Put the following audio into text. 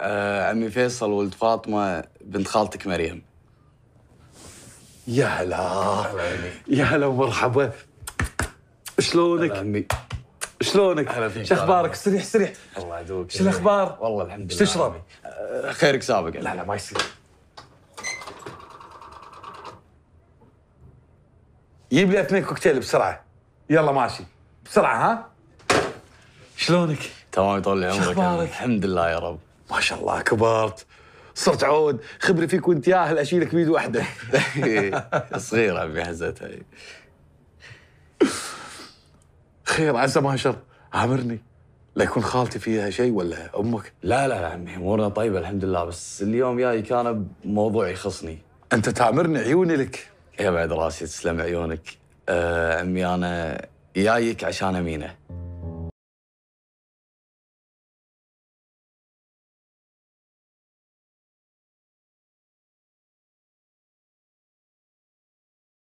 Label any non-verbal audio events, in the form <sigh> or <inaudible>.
آه عمي فيصل ولد فاطمه بنت خالتك مريم يا هلا يا هلا ومرحبا شلونك؟ عمي شلونك؟ هلا فيك شو اخبارك؟ استريح استريح الله يدوك شو الاخبار؟ والله الحمد لله تشرب؟ آه، خيرك سابق لا لا ما يصير جيب لي اثنين كوكتيل بسرعه يلا ماشي بسرعه ها شلونك؟ تمام يطول عمرك الحمد لله يا رب ما شاء الله كبرت صرت عود خبري فيك وانت ياهل اشيلك بيد واحده <laughs> صغيره حزتها خير عسى ما شر عامرني لا يكون خالتي فيها شيء ولا امك لا لا لا عمي امورنا طيبه الحمد لله بس اليوم جاي كان بموضوع يخصني انت تعمرني عيوني لك يا بعد راسي تسلم عيونك آه عمي انا جايك عشان امينه